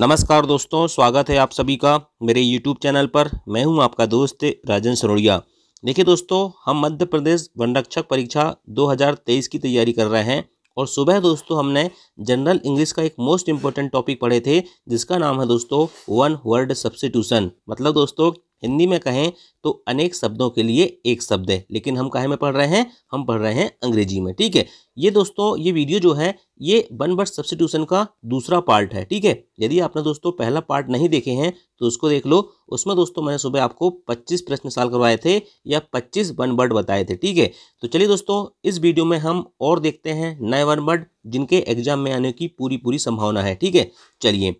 नमस्कार दोस्तों स्वागत है आप सभी का मेरे यूट्यूब चैनल पर मैं हूं आपका दोस्त राजन सरोड़िया देखिए दोस्तों हम मध्य प्रदेश वनरक्षक परीक्षा 2023 की तैयारी कर रहे हैं और सुबह दोस्तों हमने जनरल इंग्लिश का एक मोस्ट इम्पोर्टेंट टॉपिक पढ़े थे जिसका नाम है दोस्तों वन वर्ड सब्सिट्यूशन मतलब दोस्तों हिंदी में कहें तो अनेक शब्दों के लिए एक शब्द है लेकिन हम कहे में पढ़ रहे हैं हम पढ़ रहे हैं अंग्रेजी में ठीक है ये दोस्तों ये वीडियो जो है ये वन वर्ड सब्सिट्यूशन का दूसरा पार्ट है ठीक है यदि आपने दोस्तों पहला पार्ट नहीं देखे हैं तो उसको देख लो उसमें दोस्तों मैंने सुबह आपको पच्चीस प्रश्न साल करवाए थे या पच्चीस वन बर्ड बताए थे ठीक है तो चलिए दोस्तों इस वीडियो में हम और देखते हैं नए वन बर्ड जिनके एग्जाम में आने की पूरी पूरी संभावना है ठीक है चलिए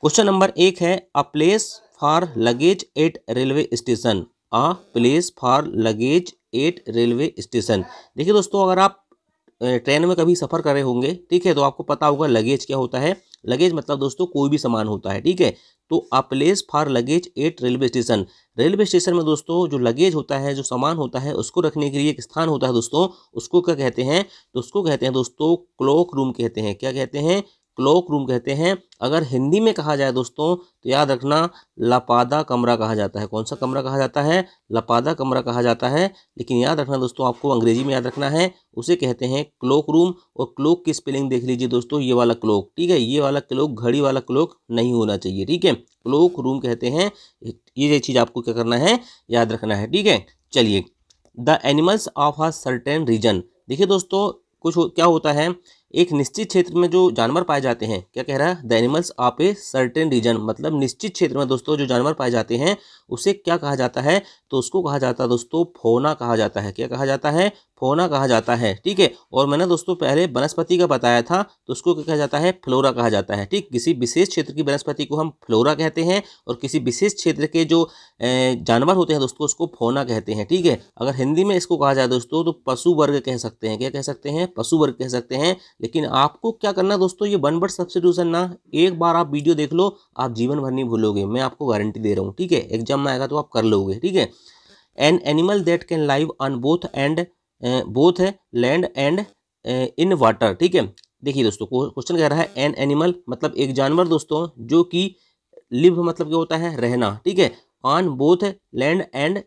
क्वेश्चन नंबर एक है a place for luggage at railway station a place for luggage at railway station देखिए दोस्तों अगर आप ट्रेन में कभी सफ़र कर रहे होंगे ठीक है तो आपको पता होगा लगेज क्या होता है लगेज मतलब दोस्तों कोई भी सामान होता है ठीक है तो a place for luggage at railway station railway station में दोस्तों जो लगेज होता है जो सामान होता है उसको रखने के लिए एक स्थान होता है दोस्तों उसको क्या कहते हैं तो उसको कहते हैं दोस्तों क्लॉक रूम कहते हैं क्या कहते हैं क्लोक रूम कहते हैं अगर हिंदी में कहा जाए दोस्तों तो याद रखना लपादा कमरा कहा जाता है कौन सा कमरा कहा जाता है लपादा कमरा कहा जाता है लेकिन याद रखना दोस्तों आपको अंग्रेजी में याद रखना है उसे कहते हैं क्लोक रूम और क्लोक की स्पेलिंग देख लीजिए दोस्तों ये वाला क्लोक ठीक है ये वाला क्लोक घड़ी वाला क्लोक नहीं होना चाहिए ठीक है क्लोक रूम कहते हैं ये ये चीज़ आपको क्या करना है याद रखना है ठीक है चलिए the animals of a certain region देखिए दोस्तों कुछ हो, क्या होता है एक निश्चित क्षेत्र में जो जानवर पाए जाते हैं क्या कह रहा है द एनिमल्स आप ए सर्टेन रीजन मतलब निश्चित क्षेत्र में दोस्तों जो जानवर पाए जाते हैं उसे क्या कहा जाता है तो उसको कहा जाता है दोस्तों फोना कहा जाता है क्या कहा जाता है फोना कहा जाता है ठीक है और मैंने दोस्तों पहले वनस्पति का बताया था तो उसको क्या कहा जाता है फ्लोरा कहा जाता है ठीक किसी विशेष क्षेत्र की वनस्पति को हम फ्लोरा कहते हैं और किसी विशेष क्षेत्र के जो जानवर होते हैं दोस्तों उसको फोना कहते हैं ठीक है अगर हिंदी में इसको कहा जाए दोस्तों तो पशु वर्ग कह सकते हैं क्या कह सकते हैं पशु वर्ग कह सकते हैं लेकिन आपको क्या करना दोस्तों ये वन वर्ड सब्सिट्यूशन ना एक बार आप वीडियो देख लो आप जीवन भर नहीं भूलोगे मैं आपको गारंटी दे रहा हूँ ठीक है एग्जाम में आएगा तो आप कर लोगे ठीक है an animal that can live on both and both है लैंड एंड इन वाटर ठीक है देखिए दोस्तों क्वेश्चन कह रहा है एन एनिमल मतलब एक जानवर दोस्तों जो कि लिव मतलब क्या होता है रहना ठीक है on both land and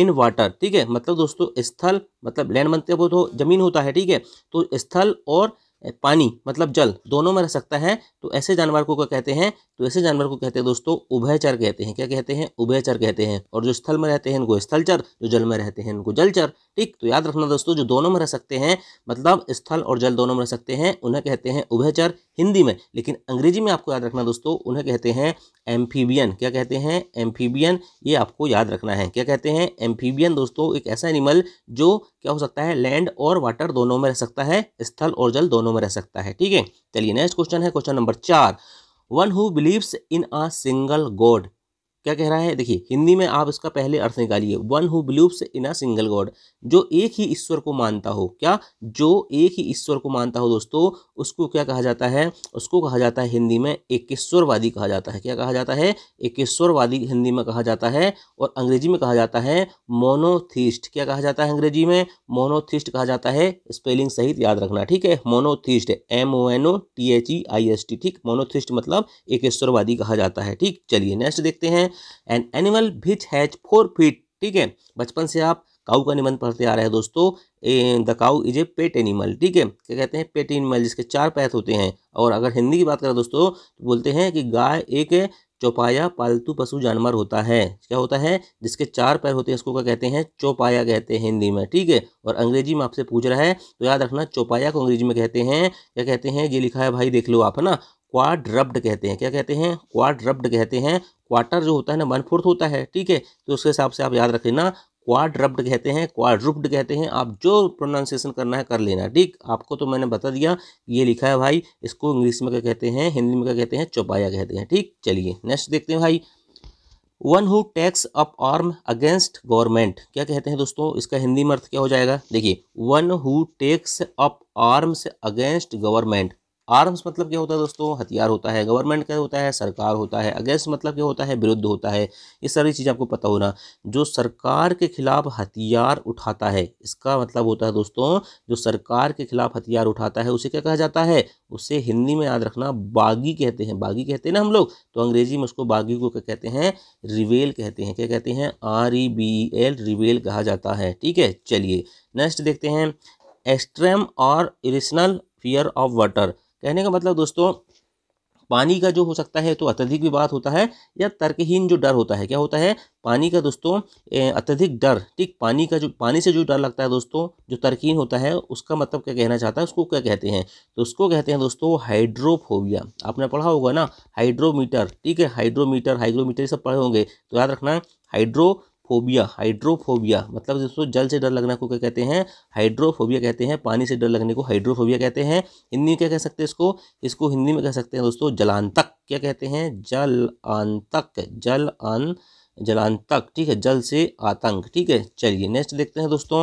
in water ठीक है मतलब दोस्तों स्थल मतलब लैंड बनते वो तो जमीन होता है ठीक है तो स्थल और पानी मतलब जल दोनों में रह सकता है तो ऐसे जानवर को क्या कहते हैं तो ऐसे जानवर को कहते हैं दोस्तों उभयचर कहते हैं क्या कहते हैं उभयचर कहते हैं और जो स्थल में रहते हैं इनको स्थलचर जो जल में रहते हैं इनको जलचर ठीक तो याद रखना दोस्तों जो दोनों में रह सकते हैं मतलब स्थल और जल दोनों में रह सकते हैं उन्हें कहते हैं उभयचर हिंदी में लेकिन अंग्रेजी में आपको याद रखना दोस्तों उन्हें कहते हैं एम्फीबियन क्या कहते हैं एम्फीबियन ये आपको याद रखना है क्या कहते हैं एम्फीबियन दोस्तों एक ऐसा एनिमल जो क्या हो सकता है लैंड और वाटर दोनों में रह सकता है स्थल और जल दोनों में रह सकता है ठीक है चलिए नेक्स्ट क्वेश्चन है क्वेश्चन नंबर चार one who believes in a single God क्या कह रहा है देखिए हिंदी में आप इसका पहले अर्थ निकालिए one who believes in a single god जो एक ही ईश्वर को मानता हो क्या जो एक ही ईश्वर को मानता हो दोस्तों उसको क्या कहा जाता है उसको कहा जाता है हिंदी में एकेश्वरवादी कहा जाता है क्या कहा जाता है एकेश्वरवादी हिंदी में कहा जाता है और अंग्रेजी में कहा जाता है मोनोथिस्ट क्या कहा जाता है अंग्रेजी में मोनोथिस्ट कहा जाता है स्पेलिंग सहित याद रखना ठीक है monotheist M O N O T H E I S T ठीक मोनोथिस्ट मतलब एकेश्वरवादी कहा जाता है ठीक चलिए नेक्स्ट देखते हैं an animal which has four feet ठीक है बचपन से आप काऊ का निबंध पढ़ते आ रहे हैं दोस्तों the cow is a pet animal ठीक है क्या कहते हैं पेट एनिमल जिसके चार पैथ होते हैं और अगर हिंदी की बात करें दोस्तों तो बोलते हैं कि गाय एक चौपाया पालतू पशु जानवर होता है क्या होता है जिसके चार पैर होते हैं इसको क्या कहते हैं चौपाया कहते हैं हिंदी में ठीक है और अंग्रेजी में आपसे पूछ रहा है तो याद रखना चौपाया को अंग्रेजी में कहते हैं क्या कहते हैं ये लिखा है भाई देख लो आप है ना क्वाड रब्ड कहते हैं क्या कहते हैं क्वाड रब्ड कहते हैं क्वार्टर जो होता है ना वन फोर्थ होता है ठीक है तो उसके हिसाब से आप याद रख लेना क्वाड रब्ड कहते हैं क्वाड कहते हैं आप जो प्रोनाउंसिएशन करना है कर लेना ठीक आपको तो मैंने बता दिया ये लिखा है भाई इसको इंग्लिश में क्या कहते हैं हिंदी में क्या कहते हैं चौपाया कहते हैं ठीक चलिए नेक्स्ट देखते हैं भाई one who takes up arm against government क्या कहते हैं दोस्तों इसका हिंदी में अर्थ क्या हो जाएगा देखिए one who takes up arms against government arms मतलब क्या होता है दोस्तों हथियार होता है गवर्नमेंट क्या होता है सरकार होता है अगेंस्ट मतलब क्या होता है विरुद्ध होता है ये सारी चीज़ आपको पता होना जो सरकार के खिलाफ हथियार उठाता है इसका मतलब होता है दोस्तों जो सरकार के खिलाफ हथियार उठाता है उसे क्या कहा जाता है उसे हिंदी में याद रखना बागी कहते हैं बागी कहते हैं ना हम लोग तो अंग्रेजी में उसको बागी को क्या कहते हैं रिवेल कहते हैं क्या कहते हैं आर ई बी एल रिवेल कहा जाता है ठीक है चलिए नेक्स्ट देखते हैं एक्स्ट्रेम और इरिशनल फियर ऑफ वाटर कहने का मतलब दोस्तों पानी का जो हो सकता है तो अत्यधिक विवाद होता है या तर्कहीन जो डर होता है क्या होता है पानी का दोस्तों अत्यधिक डर ठीक पानी का जो पानी से जो डर लगता है दोस्तों जो तर्कहीन होता है उसका मतलब क्या कहना चाहता है उसको क्या कहते हैं तो उसको कहते हैं दोस्तों हाइड्रोफोबिया आपने पढ़ा होगा ना हाइड्रोमीटर ठीक है हाइड्रोमीटर हाइड्रोमीटर सब पढ़े होंगे तो याद रखना हाइड्रो फोबिया हाइड्रोफोबिया मतलब दोस्तों जल से डर लगना को क्या कहते हैं हाइड्रोफोबिया कहते हैं पानी से डर लगने को हाइड्रोफोबिया कहते हैं हिंदी में क्या कह सकते हैं इसको इसको हिंदी में कह सकते हैं दोस्तों जलांतक क्या कहते हैं जल आंतक जल आन जलांतक ठीक है जल से आतंक ठीक है चलिए नेक्स्ट देखते हैं दोस्तों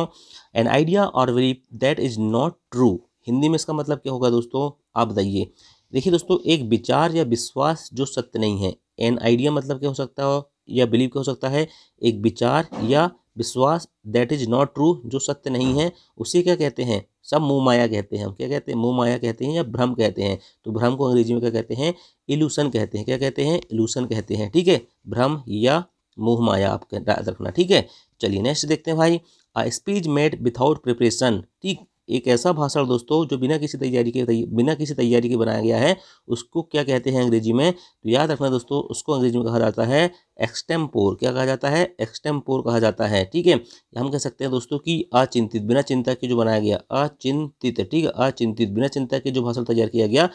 an idea or very that is not true Hindi में इसका मतलब क्या होगा दोस्तों आप बताइए देखिए दोस्तों एक विचार या विश्वास जो सत्य नहीं है एन आइडिया मतलब क्या हो सकता है या बिलीव क्या हो सकता है एक विचार या विश्वास दैट इज़ नॉट ट्रू जो सत्य नहीं है उसे क्या कहते हैं सब मोह माया कहते हैं हम क्या कहते हैं मोह माया कहते हैं या भ्रम कहते हैं तो भ्रम को अंग्रेजी में क्या कहते हैं इल्यूशन कहते हैं क्या कहते हैं इल्यूशन कहते हैं ठीक है भ्रम या मोह माया आप रखना ठीक है चलिए नेक्स्ट देखते हैं भाई a speech made without preparation ठीक एक ऐसा भाषण दोस्तों जो बिना किसी तैयारी के बिना किसी तैयारी के बनाया गया है उसको क्या कहते हैं अंग्रेजी में तो याद रखना दोस्तों उसको अंग्रेजी में कहा जाता है एक्सटेम्पोर क्या कहा जाता है एक्सटेम्पोर कहा जाता है ठीक है हम कह सकते हैं दोस्तों कि अचिंतित बिना चिंता के जो बनाया गया अचिंतित ठीक है अचिंतित बिना चिंता के जो भाषण तैयार किया गया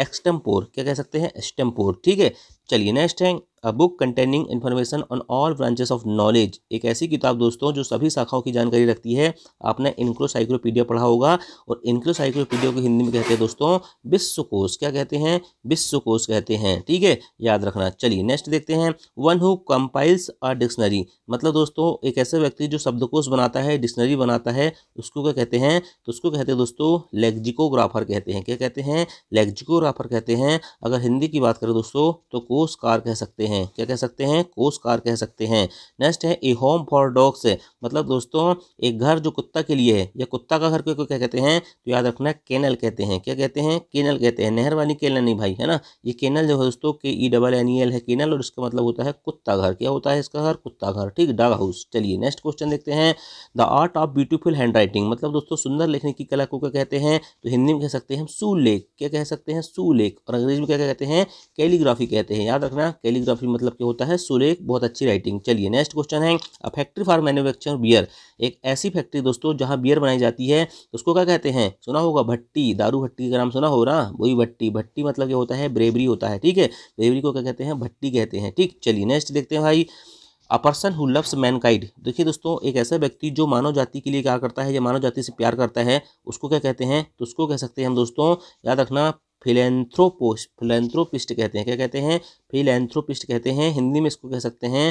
एक्सटेम्पोर क्या कह सकते हैं एक्सटेम्पोर ठीक है चलिए नेक्स्ट है a book containing information on all branches of knowledge एक ऐसी किताब दोस्तों जो सभी शाखाओं की जानकारी रखती है आपने इंक्लोसाइक्लोपीडिया पढ़ा होगा और इंक्लोसाइक्लोपीडिया को हिंदी में कहते हैं दोस्तों विश्वकोश क्या कहते हैं विश्वकोश कहते हैं ठीक है याद रखना चलिए नेक्स्ट देखते हैं one who compiles a dictionary मतलब दोस्तों एक ऐसे व्यक्ति जो शब्दकोश बनाता है डिक्शनरी बनाता है उसको क्या कहते हैं तो उसको कहते हैं दोस्तों लेग्जिकोग्राफर कहते हैं क्या कहते हैं लेग्जिकोग्राफर कहते हैं अगर हिंदी की बात करें दोस्तों तो कोशकार कह सकते हैं हैं क्या कह सकते हैं कोसकार कह सकते हैं नेक्स्ट है ए होम फॉर डॉग्स मतलब दोस्तों एक घर जो कुत्ता के लिए है या कुत्ता का घर को क्या कहते हैं तो याद रखना केनल कहते हैं क्या कहते हैं केनल कहते हैं नहर वाली केनल नहीं भाई है ना ये केनल जो है दोस्तों K E double N E L है केनल और इसका मतलब होता है कुत्ता घर क्या होता है इसका घर कुत्ता घर ठीक डग हाउस चलिए नेक्स्ट क्वेश्चन देखते हैं the art of beautiful hand writing मतलब दोस्तों सुंदर लिखने की कला को क्या कहते हैं तो हिंदी में कह सकते हैं हम सुलेख क्या कह सकते हैं सुलेख और अंग्रेजी में क्या कहते हैं कैलीग्राफी कहते हैं याद रखना कैलीग्राफी काफ़ी मतलब के होता है सुरेख बहुत अच्छी राइटिंग चलिए नेक्स्ट क्वेश्चन है a factory for manufacture beer एक ऐसी फैक्ट्री दोस्तों जहाँ बियर बनाई जाती है उसको क्या कहते हैं सुना होगा भट्टी दारू भट्टी का नाम सुना हो ना वही भट्टी भट्टी मतलब क्या होता है ब्रेवरी होता है ठीक है ब्रेवरी को क्या कहते हैं भट्टी कहते हैं ठीक चलिए नेक्स्ट देखते हैं भाई a person who loves mankind देखिए दोस्तों एक ऐसा व्यक्ति जो मानव जाति के लिए क्या करता है या मानव जाति से प्यार करता है उसको क्या कहते हैं तो उसको कह सकते हैं हम दोस्तों याद रखना फिलेंथ्रोपोस्ट फिलेंथ्रोपिस्ट कहते हैं क्या कहते हैं फिलेंथ्रोपिस्ट कहते हैं हिंदी में इसको कह सकते हैं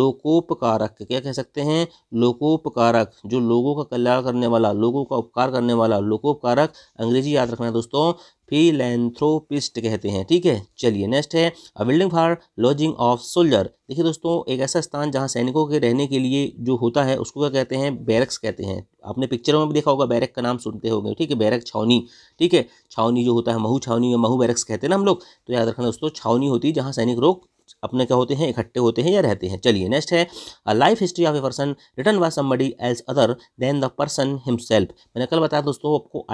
लोकोपकारक क्या कह सकते हैं लोकोपकारक जो लोगों का कल्याण करने वाला लोगों का उपकार करने वाला लोकोपकारक अंग्रेजी याद रखना है दोस्तों फिलेंथ्रोपिस्ट कहते हैं ठीक है चलिए नेक्स्ट है a building for lodging of soldier देखिए दोस्तों एक ऐसा स्थान जहाँ सैनिकों के रहने के लिए जो होता है उसको क्या कहते हैं बैरक्स कहते हैं आपने पिक्चरों में भी देखा होगा बैरक का नाम सुनते हो ठीक है बैरक छावनी ठीक है छावनी जो होता है महू छावनी या महू बैरक्स कहते हैं ना हम लोग तो याद रखना दोस्तों छावनी होती है जहाँ सैनिक लोग अपने क्या होते हैं इकट्ठे होते हैं या रहते हैं चलिए नेक्स्ट है a life history of a person written by somebody else other than the person himself मैंने कल बताया दोस्तों आपको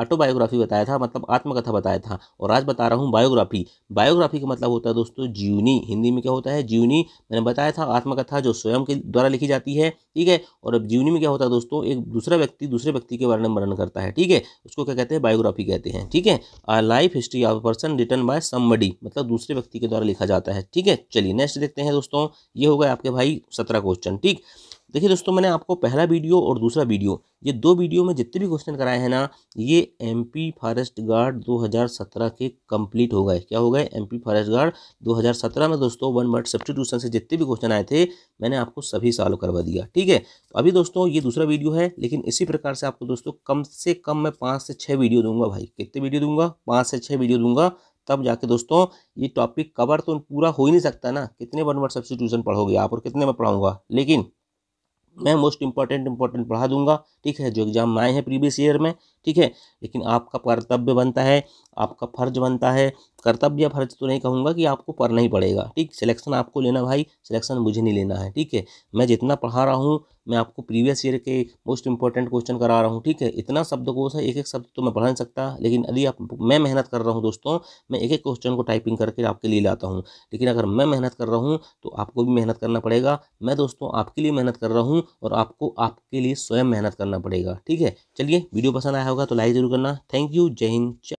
ऑटोबायोग्राफी बताया था मतलब आत्मकथा बताया था और आज बता रहा हूँ बायोग्राफी बायोग्राफी का मतलब होता है दोस्तों जीवनी हिंदी में क्या होता है जीवनी मैंने बताया था आत्मकथा जो स्वयं के द्वारा लिखी जाती है ठीक है और अब जीवनी में क्या होता है दोस्तों एक दूसरा व्यक्ति दूसरे व्यक्ति के बारे में वर्णन करता है ठीक है उसको क्या कहते हैं बायोग्राफी कहते हैं ठीक है a life history of person written by somebody मतलब दूसरे व्यक्ति के द्वारा लिखा जाता है ठीक है चलिए नेक्स्ट देखते हैं दोस्तों ये हो गए आपके भाई सत्रह क्वेश्चन ठीक देखिए दोस्तों मैंने आपको पहला वीडियो और दूसरा वीडियो ये दो वीडियो में जितने भी क्वेश्चन कराए हैं ना ये एमपी फॉरेस्ट गार्ड 2017 के कंप्लीट हो गए क्या हो गए एमपी फॉरेस्ट गार्ड 2017 में दोस्तों वन वर्ड सब्सटीट्यूशन से जितने भी क्वेश्चन आए थे मैंने आपको सभी सॉल्व करवा दिया ठीक है तो अभी दोस्तों ये दूसरा वीडियो है लेकिन इसी प्रकार से आपको दोस्तों कम से कम मैं पाँच से छः वीडियो दूंगा भाई कितने वीडियो दूंगा पाँच से छः वीडियो दूंगा तब जाके दोस्तों ये टॉपिक कवर तो पूरा हो ही नहीं सकता ना कितने वन वर्ड सब्सिट्यूशन पढ़ोगे आप और कितने में पढ़ाऊँगा लेकिन मैं मोस्ट इंपॉर्टेंट इंपॉर्टेंट पढ़ा दूंगा ठीक है जो एग्ज़ाम आए हैं प्रीवियस ईयर में ठीक है लेकिन आपका कर्तव्य बनता है आपका फर्ज बनता है कर्तव्य फर्ज तो नहीं कहूँगा कि आपको पढ़ना ही पड़ेगा ठीक सिलेक्शन आपको लेना भाई सिलेक्शन मुझे नहीं लेना है ठीक है मैं जितना पढ़ा रहा हूँ मैं आपको प्रीवियस ईयर के मोस्ट इंपॉर्टेंट क्वेश्चन करा रहा हूँ ठीक है इतना शब्दकोश है एक एक शब्द तो मैं पढ़ा नहीं सकता लेकिन यदि आप मैं मेहनत कर रहा हूँ दोस्तों मैं एक एक क्वेश्चन को टाइपिंग करके आपके लिए लाता हूँ लेकिन अगर मैं मेहनत कर रहा हूँ तो आपको भी मेहनत करना पड़ेगा मैं दोस्तों आपके लिए मेहनत कर रहा हूँ और आपको आपके लिए स्वयं मेहनत करना पड़ेगा ठीक है चलिए वीडियो पसंद आया होगा तो लाइक ज़रूर करना थैंक यू जय हिंद